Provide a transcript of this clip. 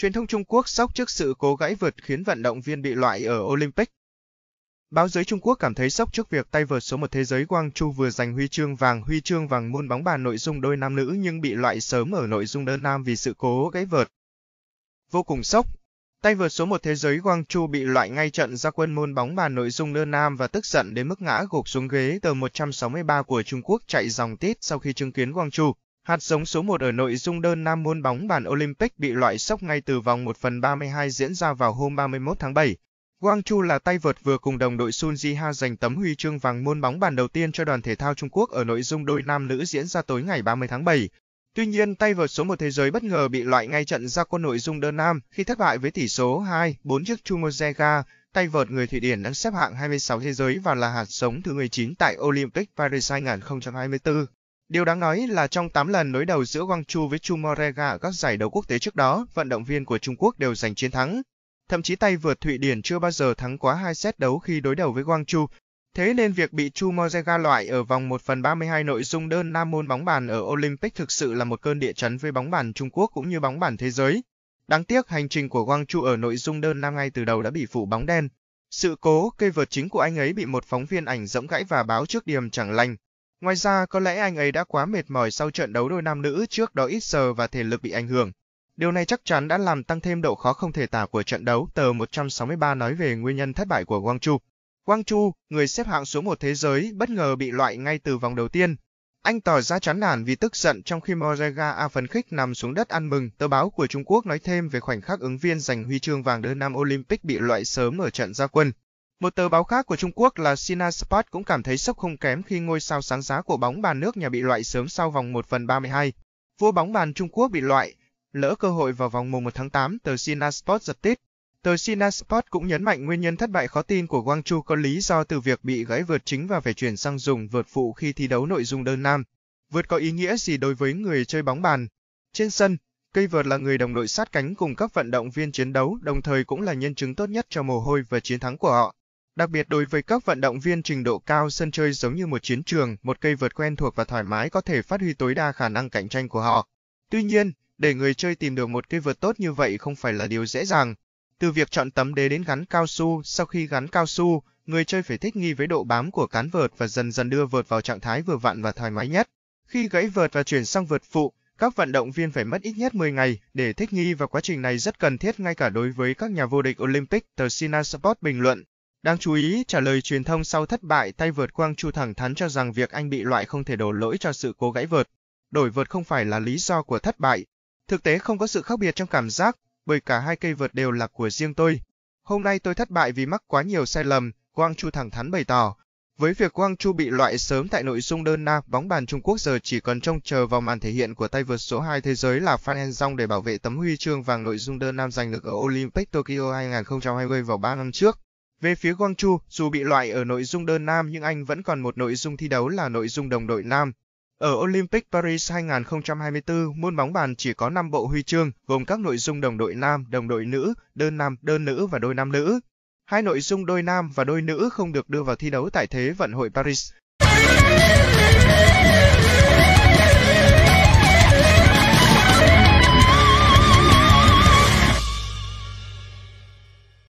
Truyền thông Trung Quốc sốc trước sự cố gãy vượt khiến vận động viên bị loại ở Olympic. Báo giới Trung Quốc cảm thấy sốc trước việc tay vợt số một thế giới Quang Chu vừa giành huy chương vàng huy chương vàng môn bóng bàn nội dung đôi nam nữ nhưng bị loại sớm ở nội dung đơn nam vì sự cố gãy vợt. Vô cùng sốc, tay vợt số một thế giới Quang Chu bị loại ngay trận ra quân môn bóng bàn nội dung đơn nam và tức giận đến mức ngã gục xuống ghế tờ 163 của Trung Quốc chạy dòng tít sau khi chứng kiến Quang Chu. Hạt giống số 1 ở nội dung đơn nam môn bóng bàn Olympic bị loại sốc ngay từ vòng 1 phần 32 diễn ra vào hôm 31 tháng 7. Quang Chu là tay vợt vừa cùng đồng đội Sun Ji Ha giành tấm huy chương vàng môn bóng bàn đầu tiên cho đoàn thể thao Trung Quốc ở nội dung đôi nam nữ diễn ra tối ngày 30 tháng 7. Tuy nhiên, tay vợt số 1 thế giới bất ngờ bị loại ngay trận ra quân nội dung đơn nam khi thất bại với tỷ số 2-4 trước Chumozega, tay vợt người Thụy Điển đang xếp hạng 26 thế giới và là hạt giống thứ 19 tại Olympic Paris 2024. Điều đáng nói là trong 8 lần đối đầu giữa Guangzhou với Chumorega ở các giải đấu quốc tế trước đó, vận động viên của Trung Quốc đều giành chiến thắng. Thậm chí tay vượt Thụy Điển chưa bao giờ thắng quá hai set đấu khi đối đầu với Guangzhou. Thế nên việc bị Chu Chumorega loại ở vòng 1 phần 32 nội dung đơn nam môn bóng bàn ở Olympic thực sự là một cơn địa chấn với bóng bàn Trung Quốc cũng như bóng bàn thế giới. Đáng tiếc hành trình của Guangzhou ở nội dung đơn nam ngay từ đầu đã bị phủ bóng đen. Sự cố cây vợt chính của anh ấy bị một phóng viên ảnh rỗng gãy và báo trước điểm chẳng lành. Ngoài ra, có lẽ anh ấy đã quá mệt mỏi sau trận đấu đôi nam nữ trước đó ít giờ và thể lực bị ảnh hưởng. Điều này chắc chắn đã làm tăng thêm độ khó không thể tả của trận đấu. Tờ 163 nói về nguyên nhân thất bại của Guangzhou. Guangzhou, người xếp hạng số một thế giới, bất ngờ bị loại ngay từ vòng đầu tiên. Anh tỏ ra chán nản vì tức giận trong khi Morega A phấn khích nằm xuống đất ăn mừng. Tờ báo của Trung Quốc nói thêm về khoảnh khắc ứng viên giành huy chương vàng đơn nam Olympic bị loại sớm ở trận gia quân. Một tờ báo khác của Trung Quốc là Sina Sport cũng cảm thấy sốc không kém khi ngôi sao sáng giá của bóng bàn nước nhà bị loại sớm sau vòng 1 phần 32. Vua bóng bàn Trung Quốc bị loại, lỡ cơ hội vào vòng mùng 1 tháng 8, tờ Sina Sport giật tít. Tờ Sina Sport cũng nhấn mạnh nguyên nhân thất bại khó tin của Guang Chu có lý do từ việc bị gãy vượt chính và phải chuyển sang dùng vượt phụ khi thi đấu nội dung đơn nam. Vượt có ý nghĩa gì đối với người chơi bóng bàn? Trên sân, cây vượt là người đồng đội sát cánh cùng các vận động viên chiến đấu, đồng thời cũng là nhân chứng tốt nhất cho mồ hôi và chiến thắng của họ. Đặc biệt đối với các vận động viên trình độ cao sân chơi giống như một chiến trường, một cây vượt quen thuộc và thoải mái có thể phát huy tối đa khả năng cạnh tranh của họ. Tuy nhiên, để người chơi tìm được một cây vượt tốt như vậy không phải là điều dễ dàng. Từ việc chọn tấm đế đến gắn cao su, sau khi gắn cao su, người chơi phải thích nghi với độ bám của cán vợt và dần dần đưa vợt vào trạng thái vừa vặn và thoải mái nhất. Khi gãy vợt và chuyển sang vợt phụ, các vận động viên phải mất ít nhất 10 ngày để thích nghi và quá trình này rất cần thiết ngay cả đối với các nhà vô địch Olympic, tờ Sina Sport bình luận. Đáng chú ý, trả lời truyền thông sau thất bại tay vợt Quang Chu thẳng thắn cho rằng việc anh bị loại không thể đổ lỗi cho sự cố gãy vợt. Đổi vợt không phải là lý do của thất bại. Thực tế không có sự khác biệt trong cảm giác, bởi cả hai cây vợt đều là của riêng tôi. Hôm nay tôi thất bại vì mắc quá nhiều sai lầm, Quang Chu thẳng thắn bày tỏ. Với việc Quang Chu bị loại sớm tại nội dung đơn nam, bóng bàn Trung Quốc giờ chỉ còn trông chờ vào màn thể hiện của tay vợt số 2 thế giới là Phan En Song để bảo vệ tấm huy chương vàng nội dung đơn nam giành được ở Olympic Tokyo 2020 vào 3 năm trước. Về phía Guangzhou, dù bị loại ở nội dung đơn nam nhưng Anh vẫn còn một nội dung thi đấu là nội dung đồng đội nam. Ở Olympic Paris 2024, môn bóng bàn chỉ có 5 bộ huy chương, gồm các nội dung đồng đội nam, đồng đội nữ, đơn nam, đơn nữ và đôi nam nữ. Hai nội dung đôi nam và đôi nữ không được đưa vào thi đấu tại Thế vận hội Paris.